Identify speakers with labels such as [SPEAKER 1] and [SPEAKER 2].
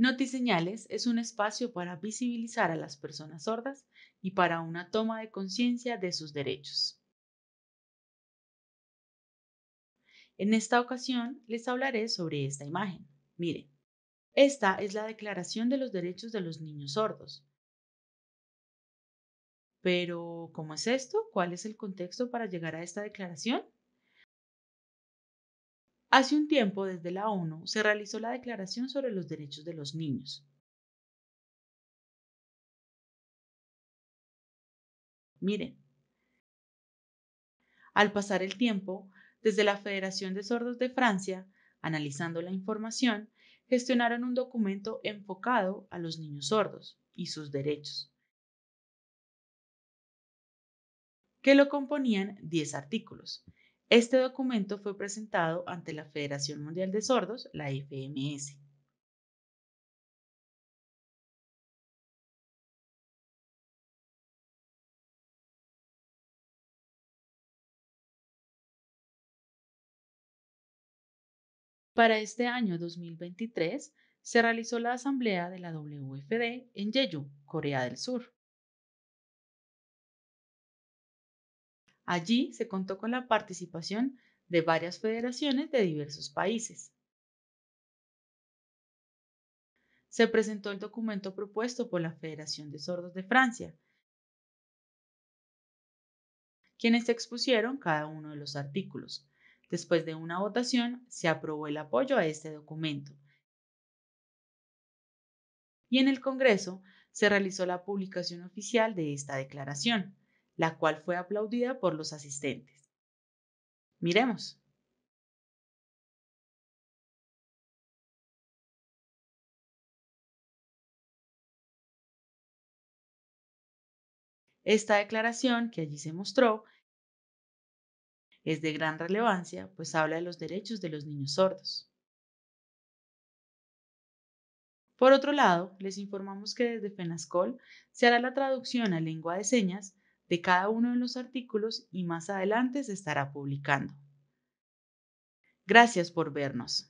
[SPEAKER 1] NotiSeñales es un espacio para visibilizar a las personas sordas y para una toma de conciencia de sus derechos. En esta ocasión les hablaré sobre esta imagen. Miren, esta es la Declaración de los Derechos de los Niños Sordos. Pero, ¿cómo es esto? ¿Cuál es el contexto para llegar a esta declaración? Hace un tiempo, desde la ONU, se realizó la Declaración sobre los
[SPEAKER 2] Derechos de los Niños.
[SPEAKER 1] Miren, al pasar el tiempo, desde la Federación de Sordos de Francia, analizando la información, gestionaron un documento enfocado a los niños sordos y sus derechos, que lo componían 10 artículos, este documento fue presentado ante la Federación Mundial de Sordos, la FMS. Para este año 2023 se realizó la asamblea de la WFD en Jeju, Corea del Sur. Allí se contó con la participación de varias federaciones de diversos países. Se presentó el documento propuesto por la Federación de Sordos de Francia, quienes expusieron cada uno de los artículos. Después de una votación, se aprobó el apoyo a este documento. Y en el Congreso se realizó la publicación oficial de esta declaración la cual fue aplaudida por los asistentes.
[SPEAKER 2] Miremos.
[SPEAKER 1] Esta declaración que allí se mostró es de gran relevancia, pues habla de los derechos de los niños sordos. Por otro lado, les informamos que desde FENASCOL se hará la traducción a lengua de señas de cada uno de los artículos y más adelante se estará publicando. Gracias por vernos.